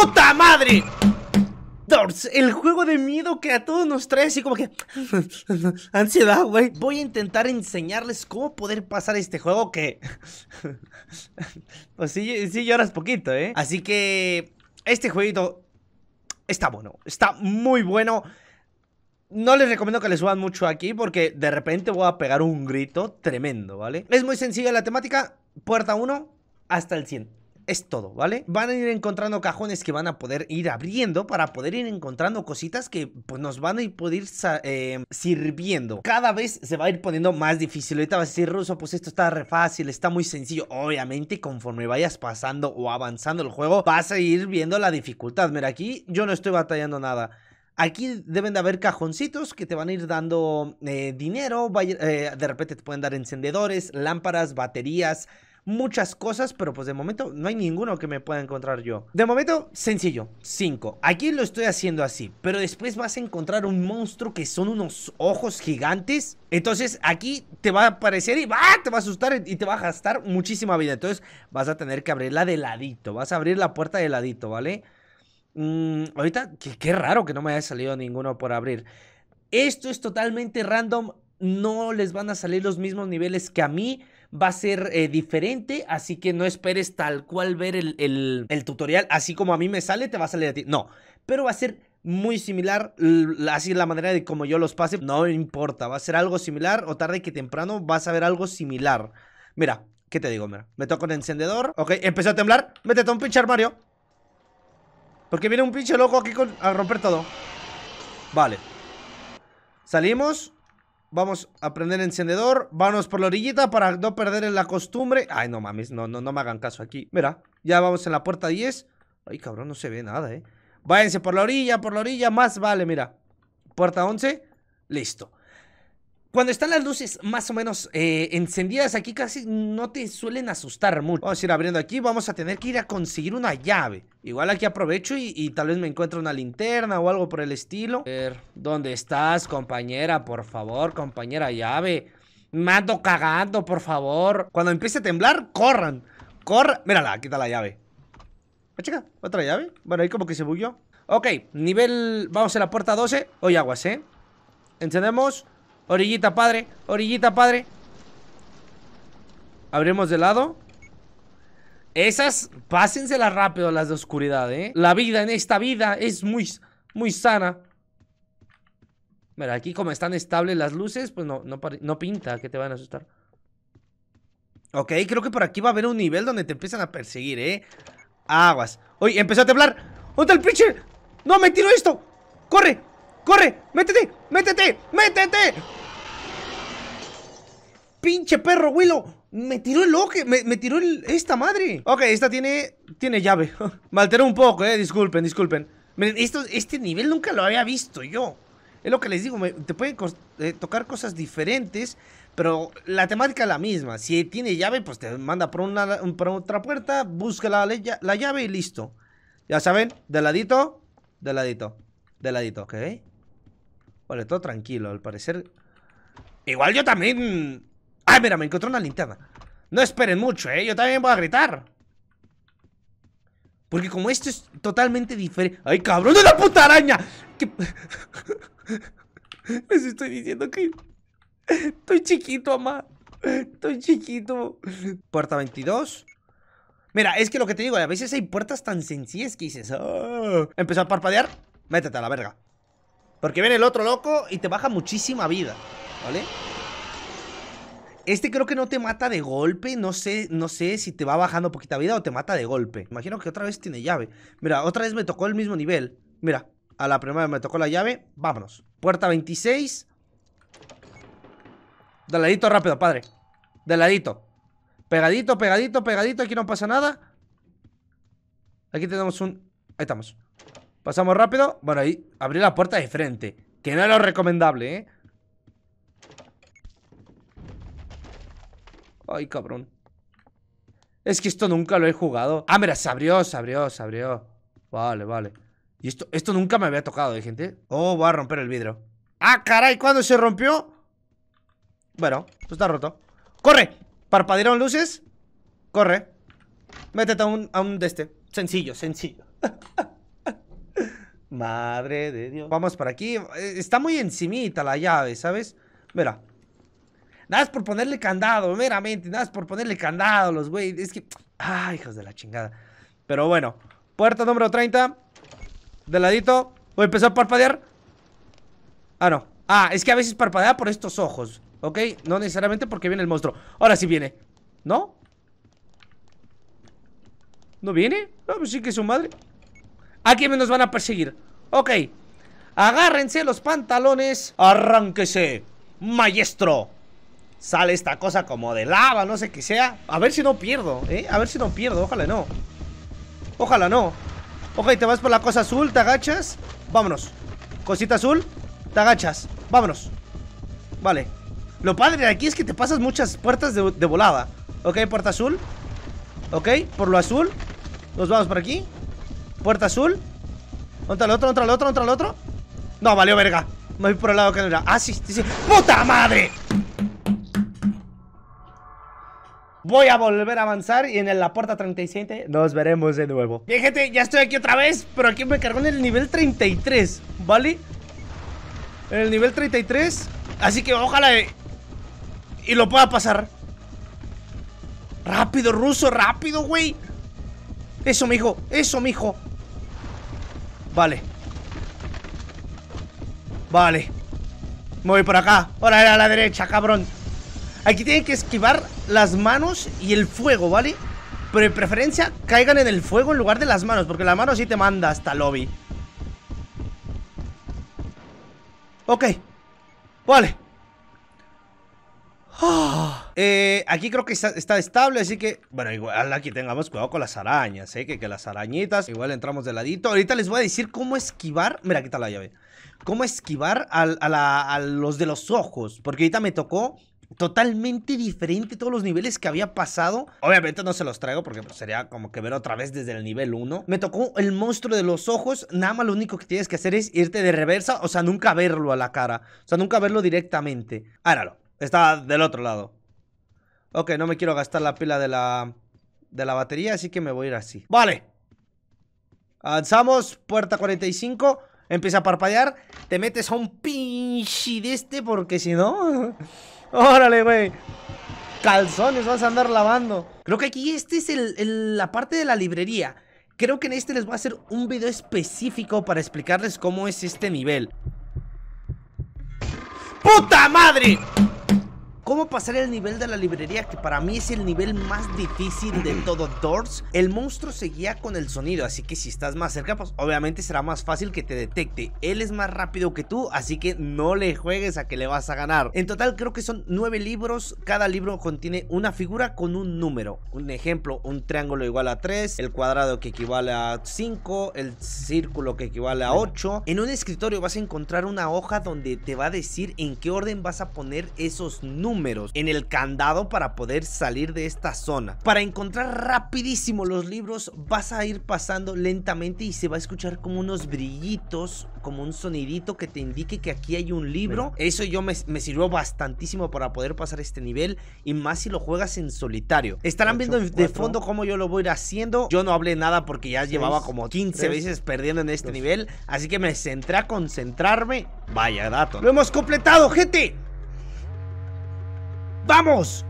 puta madre! Doors, el juego de miedo que a todos nos trae así como que... Ansiedad, güey. Voy a intentar enseñarles cómo poder pasar este juego que... pues sí, sí lloras poquito, ¿eh? Así que... Este jueguito está bueno. Está muy bueno. No les recomiendo que le suban mucho aquí porque de repente voy a pegar un grito tremendo, ¿vale? Es muy sencilla la temática. Puerta 1 hasta el 100 es todo, ¿vale? Van a ir encontrando cajones que van a poder ir abriendo para poder ir encontrando cositas que pues, nos van a ir, poder eh, sirviendo. Cada vez se va a ir poniendo más difícil. Ahorita vas a decir, Ruso, pues esto está re fácil, está muy sencillo. Obviamente, conforme vayas pasando o avanzando el juego, vas a ir viendo la dificultad. Mira, aquí yo no estoy batallando nada. Aquí deben de haber cajoncitos que te van a ir dando eh, dinero, eh, de repente te pueden dar encendedores, lámparas, baterías, muchas cosas, pero pues de momento no hay ninguno que me pueda encontrar yo. De momento, sencillo, 5. Aquí lo estoy haciendo así, pero después vas a encontrar un monstruo que son unos ojos gigantes. Entonces aquí te va a aparecer y va, ¡ah! te va a asustar y te va a gastar muchísima vida. Entonces vas a tener que abrirla de ladito, vas a abrir la puerta de ladito, ¿vale? Mm, ahorita, qué, qué raro que no me haya salido ninguno por abrir. Esto es totalmente random, no les van a salir los mismos niveles que a mí va a ser eh, diferente, así que no esperes tal cual ver el, tutorial, así como a mí me sale, te va a salir a ti. No, pero va a ser muy similar, así la manera de como yo los pase, no importa, va a ser algo similar o tarde que temprano vas a ver algo similar. Mira, ¿qué te digo, mira? Me toca un encendedor, ok, empezó a temblar, métete un pinche armario. Porque viene un pinche loco aquí con, a romper todo. Vale. Salimos. Vamos a prender encendedor. Vamos por la orillita para no perder en la costumbre. Ay, no mames, no, no, no me hagan caso aquí. Mira, ya vamos en la puerta 10. Ay, cabrón, no se ve nada, eh. Váyanse por la orilla, por la orilla, más vale, mira. Puerta 11, listo. Cuando están las luces más o menos eh, encendidas aquí casi no te suelen asustar mucho. Vamos a ir abriendo aquí, vamos a tener que ir a conseguir una llave. Igual aquí aprovecho y, tal vez me encuentro una linterna o algo por el estilo. A ver, ¿dónde estás, compañera? Por favor, compañera llave. Mando cagando, por favor. Cuando empiece a temblar, corran. Corran. Mírala, quita la llave. Ah, chica, otra llave. Bueno, ahí como que se bulló Ok, nivel... Vamos a la puerta 12. Hoy aguas, ¿eh? Encendemos... Orillita, padre, orillita, padre Abrimos de lado Esas, pásenselas rápido las de oscuridad, eh La vida en esta vida es muy, muy sana Mira, aquí como están estables las luces Pues no, no, pinta que te van a asustar Ok, creo que por aquí va a haber un nivel donde te empiezan a perseguir, eh Aguas Uy, empezó a temblar ¿Otra el pitcher? ¡No, me tiro esto! ¡Corre! ¡Corre! ¡Métete! ¡Métete! ¡Métete! ¡Pinche perro, vuelo! Me tiró el ojo! me, tiró el, esta madre Ok, esta tiene, tiene llave Me un poco, eh, disculpen, disculpen este nivel nunca lo había visto yo Es lo que les digo, te pueden eh, tocar cosas diferentes Pero la temática es la misma Si tiene llave, pues te manda por, una, otra puerta Busca la, llave y listo Ya saben, de ladito, de ladito, de ladito, ok Vale, todo tranquilo, al parecer. Igual yo también... ¡Ay, mira, me encontré una linterna! No esperen mucho, ¿eh? Yo también voy a gritar. Porque como esto es totalmente diferente... ¡Ay, cabrón, de la puta araña! Les estoy diciendo que... Estoy chiquito, mamá. Estoy chiquito. Puerta 22. Mira, es que lo que te digo, a veces hay puertas tan sencillas que dices... Ah". Empezó a parpadear, métete a la verga. Porque viene el otro loco y te baja muchísima vida, ¿vale? Este creo que no te mata de golpe, no sé, no sé si te va bajando poquita vida o te mata de golpe. Imagino que otra vez tiene llave. Mira, otra vez me tocó el mismo nivel. Mira, a la primera me tocó la llave, vámonos. Puerta 26. De ladito rápido, padre. De ladito. Pegadito, pegadito, pegadito, aquí no pasa nada. Aquí tenemos un... Ahí estamos. Pasamos rápido. Bueno, ahí abrí la puerta de frente. Que no es lo recomendable, ¿eh? Ay, cabrón. Es que esto nunca lo he jugado. Ah, mira, se abrió, se abrió, se abrió. Vale, vale. Y esto, esto nunca me había tocado, de ¿eh, gente? Oh, voy a romper el vidrio. ¡Ah, caray! ¿Cuándo se rompió? Bueno, esto pues está roto. ¡Corre! Parpadearon luces. Corre. Métete a un, a un de este. Sencillo, sencillo. Madre de Dios. Vamos para aquí. Eh, está muy encimita la llave, ¿sabes? Mira. Nada es por ponerle candado, meramente. Nada es por ponerle candado, los güey. Es que... Ay, ah, hijos de la chingada. Pero bueno. Puerta número 30. De ladito. Voy a empezar a parpadear. Ah, no. Ah, es que a veces parpadea por estos ojos. ¿Ok? No necesariamente porque viene el monstruo. Ahora sí viene. ¿No? ¿No viene? No, pues sí que es su madre. ¿A quién nos van a perseguir? Ok, agárrense los pantalones, arránquese, maestro. Sale esta cosa como de lava, no sé qué sea. A ver si no pierdo, ¿eh? A ver si no pierdo, ojalá no. Ojalá no. Ok, te vas por la cosa azul, te agachas. Vámonos. Cosita azul, te agachas. Vámonos. Vale. Lo padre de aquí es que te pasas muchas puertas de, de volada. Ok, puerta azul. Ok, por lo azul. Nos vamos por aquí. Puerta azul otra? el otro? otra el otro? otra el otro? No, valió verga Me voy por el lado que no era Ah, sí, sí, sí ¡Puta madre! Voy a volver a avanzar y en la puerta 37 nos veremos de nuevo Bien, gente, ya estoy aquí otra vez Pero aquí me cargó en el nivel 33 ¿Vale? En el nivel 33 Así que ojalá Y lo pueda pasar Rápido, ruso, rápido, güey Eso, mijo, eso, mijo Vale. Vale. Me voy por acá. Ahora era a la derecha, cabrón. Aquí tienen que esquivar las manos y el fuego, ¿vale? Pero en preferencia caigan en el fuego en lugar de las manos, porque la mano sí te manda hasta lobby. Ok. Vale. Eh, aquí creo que está, estable, así que... Bueno, igual aquí tengamos cuidado con las arañas, ¿eh? Que, que, las arañitas... Igual entramos de ladito. Ahorita les voy a decir cómo esquivar... Mira, quita la llave. Cómo esquivar a, a los de los ojos. Porque ahorita me tocó totalmente diferente todos los niveles que había pasado. Obviamente no se los traigo porque pues, sería como que ver otra vez desde el nivel 1. Me tocó el monstruo de los ojos. Nada más lo único que tienes que hacer es irte de reversa. O sea, nunca verlo a la cara. O sea, nunca verlo directamente. Áralo. Está del otro lado. Ok, no me quiero gastar la pila de la, de la batería, así que me voy a ir así. Vale. Avanzamos, puerta 45. Empieza a parpadear. Te metes a un pinche de este porque si no... Órale, güey. Calzones vas a andar lavando. Creo que aquí este es la parte de la librería. Creo que en este les voy a hacer un video específico para explicarles cómo es este nivel. ¡Puta madre! cómo pasar el nivel de la librería, que para mí es el nivel más difícil de todo Doors. El monstruo seguía con el sonido, así que si estás más cerca, pues obviamente será más fácil que te detecte. Él es más rápido que tú, así que no le juegues a que le vas a ganar. En total creo que son nueve libros, cada libro contiene una figura con un número. Un ejemplo, un triángulo igual a 3, el cuadrado que equivale a 5, el círculo que equivale a 8. En un escritorio vas a encontrar una hoja donde te va a decir en qué orden vas a poner esos números en el candado para poder salir de esta zona. Para encontrar rapidísimo los libros vas a ir pasando lentamente y se va a escuchar como unos brillitos, como un sonidito que te indique que aquí hay un libro. Eso yo me, sirvió bastantísimo para poder pasar este nivel y más si lo juegas en solitario. Estarán viendo de fondo cómo yo lo voy a ir haciendo. Yo no hablé nada porque ya llevaba como 15 veces perdiendo en este nivel, así que me centré a concentrarme. Vaya dato. Lo hemos completado, gente. ¡Vamos!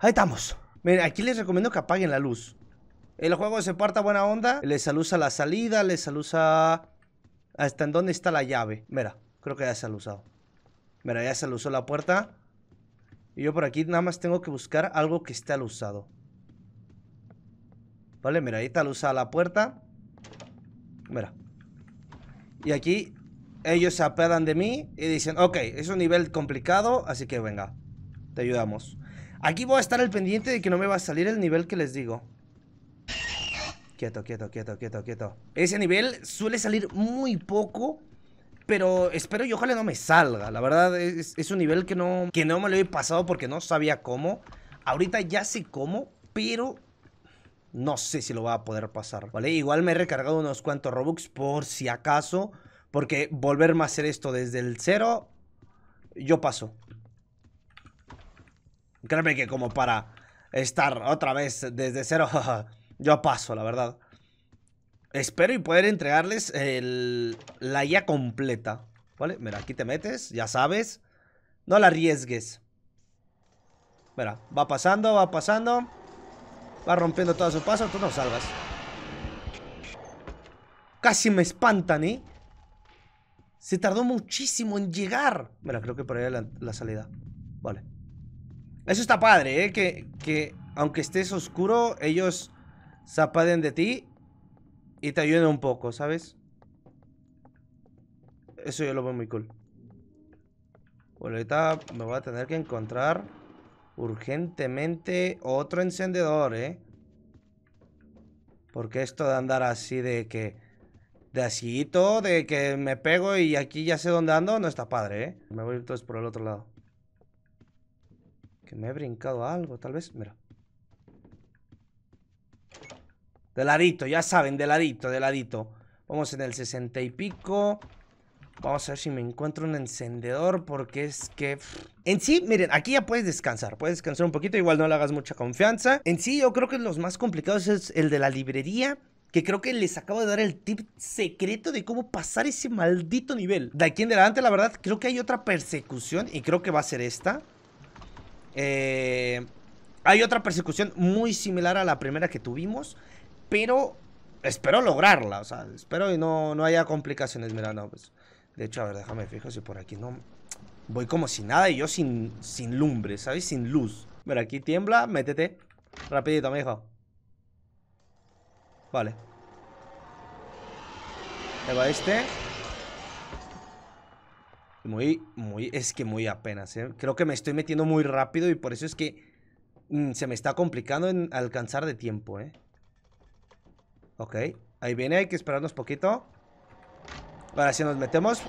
Ahí estamos. Miren, aquí les recomiendo que apaguen la luz. El juego se parta buena onda. Les alusa la salida, les alusa... Hasta en dónde está la llave. Mira, creo que ya se ha alusado. Mira, ya se alusó la puerta. Y yo por aquí nada más tengo que buscar algo que esté alusado. Vale, mira, ahí está alusada la puerta. Mira. Y aquí ellos se apedan de mí y dicen, ok, es un nivel complicado, así que venga, te ayudamos. Aquí voy a estar al pendiente de que no me va a salir el nivel que les digo. Quieto, quieto, quieto, quieto, quieto. Ese nivel suele salir muy poco, pero espero y ojalá no me salga. La verdad es, un nivel que no, que no me lo he pasado porque no sabía cómo. Ahorita ya sé cómo, pero no sé si lo va a poder pasar, ¿vale? Igual me he recargado unos cuantos Robux por si acaso... Porque volverme a hacer esto desde el cero, yo paso. Créeme que como para estar otra vez desde cero, yo paso, la verdad. Espero y poder entregarles la guía completa. ¿Vale? Mira, aquí te metes, ya sabes. No la arriesgues. Mira, va pasando, va pasando. Va rompiendo todo su paso, tú no salvas Casi me espantan, ¿eh? Se tardó muchísimo en llegar. Mira, creo que por ahí la, salida. Vale. Eso está padre, ¿eh? Que, que aunque estés oscuro, ellos se apaden de ti y te ayuden un poco, ¿sabes? Eso yo lo veo muy cool. Bueno, ahorita me voy a tener que encontrar urgentemente otro encendedor, ¿eh? Porque esto de andar así de que de todo, de que me pego y aquí ya sé dónde ando, no está padre, ¿eh? Me voy entonces por el otro lado. Que me he brincado algo, tal vez. Mira. De ladito, ya saben, de ladito, de ladito. Vamos en el sesenta y pico. Vamos a ver si me encuentro un encendedor porque es que... En sí, miren, aquí ya puedes descansar. Puedes descansar un poquito, igual no le hagas mucha confianza. En sí, yo creo que los más complicados es el de la librería que creo que les acabo de dar el tip secreto de cómo pasar ese maldito nivel. De aquí en adelante, la verdad, creo que hay otra persecución y creo que va a ser esta. Eh, hay otra persecución muy similar a la primera que tuvimos, pero espero lograrla, o sea, espero y no, no haya complicaciones. Mira, no, pues, de hecho, a ver, déjame fijo si por aquí no... Voy como sin nada y yo sin, sin lumbre, ¿sabes? Sin luz. Mira, aquí tiembla, métete. Rapidito, mijo. Vale Ahí va este Muy, muy, es que muy apenas, ¿eh? Creo que me estoy metiendo muy rápido y por eso es que mm, se me está complicando en alcanzar de tiempo, ¿eh? Ok, ahí viene, hay que esperarnos poquito Ahora si nos metemos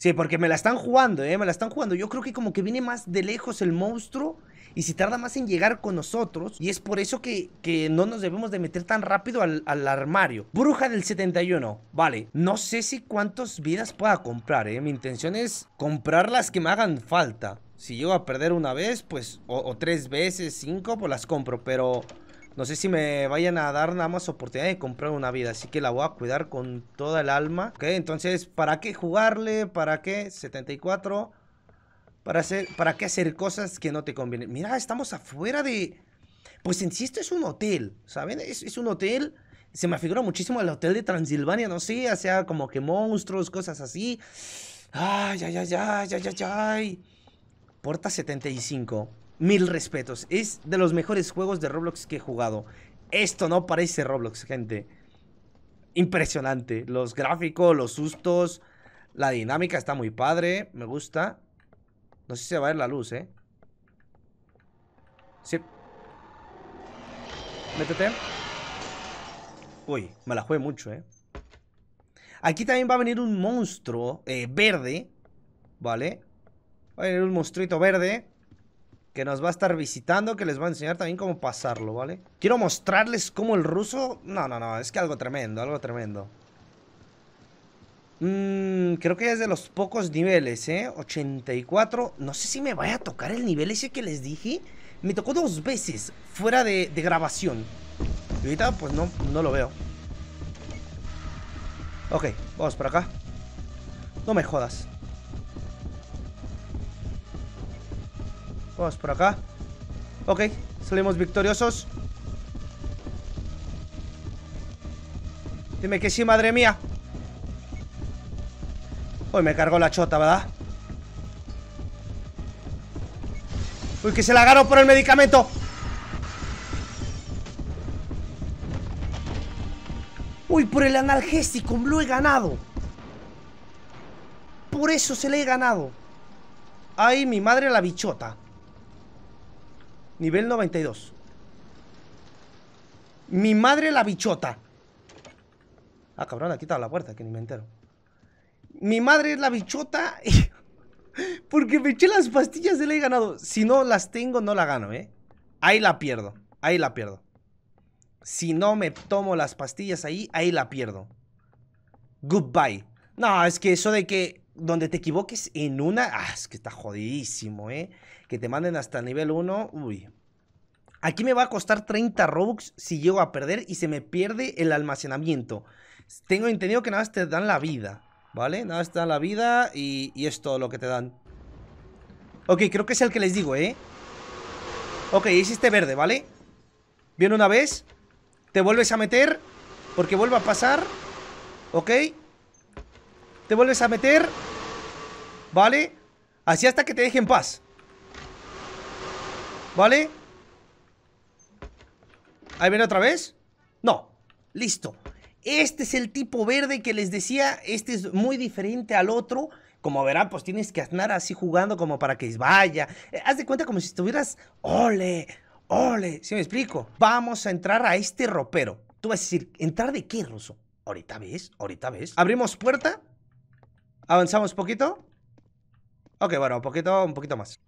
Sí, porque me la están jugando, ¿eh? Me la están jugando. Yo creo que como que viene más de lejos el monstruo y si tarda más en llegar con nosotros. Y es por eso que, que no nos debemos de meter tan rápido al, armario. Bruja del 71. Vale, no sé si cuántas vidas pueda comprar, ¿eh? Mi intención es comprar las que me hagan falta. Si llego a perder una vez, pues, o, o tres veces, cinco, pues las compro. Pero no sé si me vayan a dar nada más oportunidad de comprar una vida, así que la voy a cuidar con toda el alma. Ok, entonces, ¿para qué jugarle? ¿Para qué? 74. ¿Para, hacer, ¿Para qué hacer cosas que no te convienen? Mira, estamos afuera de... Pues en sí es un hotel, ¿saben? Es, un hotel... Se me figura muchísimo el hotel de Transilvania, no sé, o sea, como que monstruos, cosas así. Ay, ay, ay, ay, ay, ay, ay. Puerta 75 mil respetos. Es de los mejores juegos de Roblox que he jugado. Esto no parece Roblox, gente. Impresionante. Los gráficos, los sustos, la dinámica está muy padre. Me gusta. No sé si se va a ver la luz, ¿eh? Sí. Métete. Uy, me la jugué mucho, ¿eh? Aquí también va a venir un monstruo eh, verde, ¿vale? Va a venir un monstruito verde que nos va a estar visitando, que les va a enseñar también cómo pasarlo, ¿vale? Quiero mostrarles cómo el ruso... No, no, no, es que algo tremendo, algo tremendo. Mmm... creo que es de los pocos niveles, ¿eh? 84. No sé si me vaya a tocar el nivel ese que les dije. Me tocó dos veces fuera de, grabación. Y ahorita, pues no, no lo veo. Ok, vamos para acá. No me jodas. Vamos por acá. Ok, salimos victoriosos. Dime que sí, madre mía. Uy, me cargó la chota, ¿verdad? Uy, que se la ganó por el medicamento. Uy, por el analgésico lo he ganado. Por eso se le he ganado. Ay, mi madre la bichota. Nivel 92. Mi madre la bichota. Ah, cabrón, ha quitado la puerta, que ni me entero. Mi madre es la bichota. Porque me eché las pastillas y la he ganado. Si no las tengo, no la gano, ¿eh? Ahí la pierdo. Ahí la pierdo. Si no me tomo las pastillas ahí, ahí la pierdo. Goodbye. No, es que eso de que donde te equivoques en una, ah, es que está jodidísimo, ¿eh? Que te manden hasta nivel 1, uy. Aquí me va a costar 30 Robux si llego a perder y se me pierde el almacenamiento. Tengo entendido que nada más te dan la vida, ¿vale? Nada más te dan la vida y, y es todo lo que te dan. Ok, creo que es el que les digo, ¿eh? Ok, es este verde, ¿vale? Viene una vez, te vuelves a meter, porque vuelve a pasar, ¿ok? te vuelves a meter, ¿vale? Así hasta que te deje en paz. ¿Vale? Ahí viene otra vez. No. Listo. Este es el tipo verde que les decía. Este es muy diferente al otro. Como verán, pues tienes que andar así jugando como para que vaya. Eh, haz de cuenta como si estuvieras... ¡Ole! ¡Ole! ¿si me explico? Vamos a entrar a este ropero. Tú vas a decir, ¿entrar de qué, Ruso? Ahorita ves, ahorita ves. Abrimos puerta. ¿Avanzamos poquito? Ok, bueno, un poquito, un poquito más.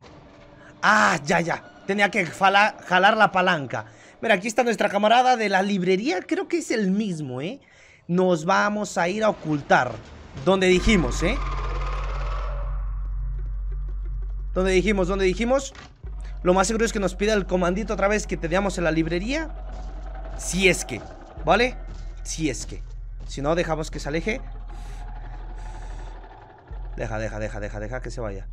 ¡Ah, ya, ya! Tenía que jalar la palanca. Mira, aquí está nuestra camarada de la librería. Creo que es el mismo, ¿eh? Nos vamos a ir a ocultar. Donde dijimos, ¿eh? Donde dijimos, donde dijimos. Lo más seguro es que nos pida el comandito otra vez que te teníamos en la librería. Si es que, ¿vale? Si es que. Si no, dejamos que se aleje. Deja, deja, deja, deja, deja que se vaya.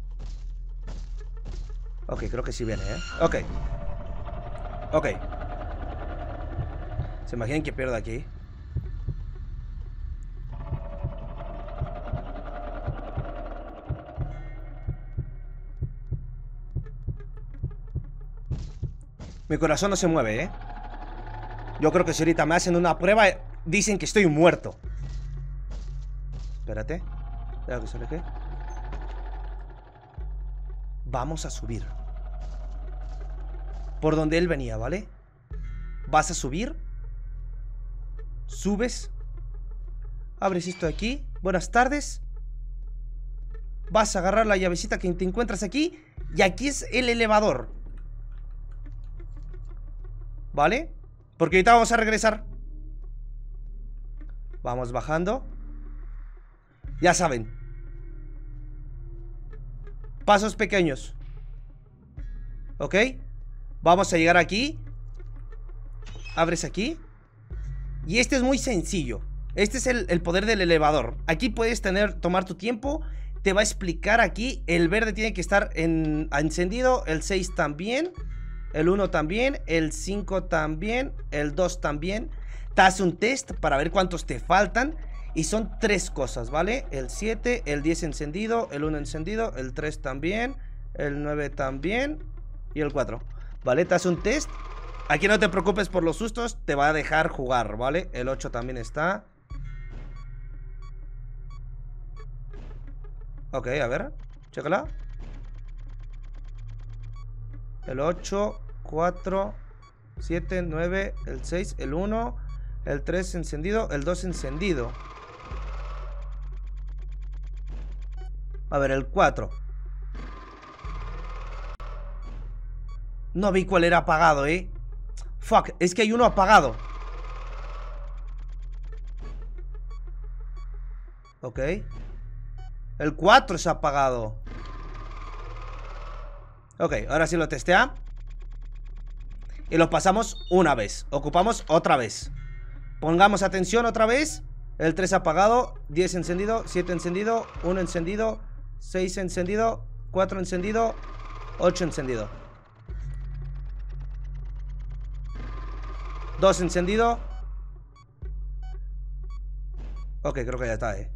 Ok, creo que sí viene, ¿eh? Ok. Ok. ¿Se imaginan que pierdo aquí? Mi corazón no se mueve, ¿eh? Yo creo que si ahorita me hacen una prueba, dicen que estoy muerto. Espérate. Vamos a subir. Por donde él venía, ¿vale? Vas a subir. Subes. Abres esto de aquí. Buenas tardes. Vas a agarrar la llavecita que te encuentras aquí. Y aquí es el elevador. ¿Vale? Porque ahorita vamos a regresar. Vamos bajando. Ya saben, Pasos pequeños. ¿Ok? Vamos a llegar aquí. Abres aquí. Y este es muy sencillo. Este es el, poder del elevador. Aquí puedes tener, tomar tu tiempo. Te va a explicar aquí. El verde tiene que estar en, encendido. El 6 también. El 1 también. El 5 también. El 2 también. Te hace un test para ver cuántos te faltan. Y son tres cosas, ¿vale? El 7, el 10 encendido, el 1 encendido, el 3 también, el 9 también y el 4. ¿Vale? Te hace un test. Aquí no te preocupes por los sustos, te va a dejar jugar, ¿vale? El 8 también está. Ok, a ver, chécala. El 8, 4, 7, 9, el 6, el 1, el 3 encendido, el 2 encendido. A ver, el 4. No vi cuál era apagado, ¿eh? Fuck, es que hay uno apagado. Ok. El 4 es apagado. Ok, ahora sí lo testea. Y lo pasamos una vez. Ocupamos otra vez. Pongamos atención otra vez. El 3 apagado, 10 encendido, 7 encendido, 1 encendido, 6 encendido, 4 encendido, 8 encendido. 2 encendido. Ok, creo que ya está, eh.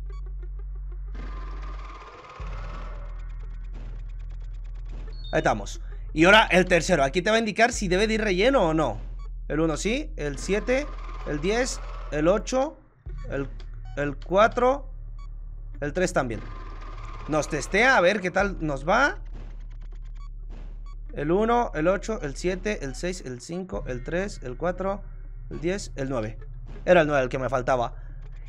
Ahí estamos. Y ahora el tercero. Aquí te va a indicar si debe de ir relleno o no. El 1 sí, el 7, el 10, el 8, el, el 4, el 3 también. Nos testea a ver qué tal nos va. El 1, el 8, el 7, el 6, el 5, el 3, el 4, el 10, el 9. Era el 9 el que me faltaba.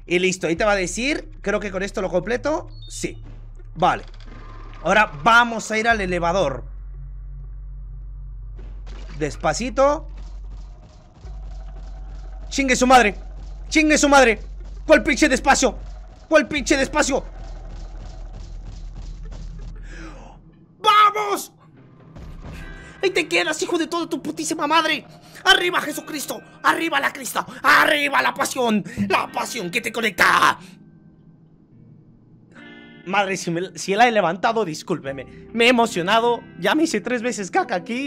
Y listo, ahí te va a decir, creo que con esto lo completo, sí. Vale. Ahora vamos a ir al elevador. Despacito. Chingue su madre. Chingue su madre. ¿Cuál pinche despacio? ¿Cuál pinche despacio? ¡Ahí te quedas, hijo de toda tu putísima madre! ¡Arriba, Jesucristo! ¡Arriba la crista ¡Arriba la pasión! ¡La pasión que te conecta! Madre, si la he levantado, discúlpeme. Me he emocionado, ya me hice tres veces caca aquí.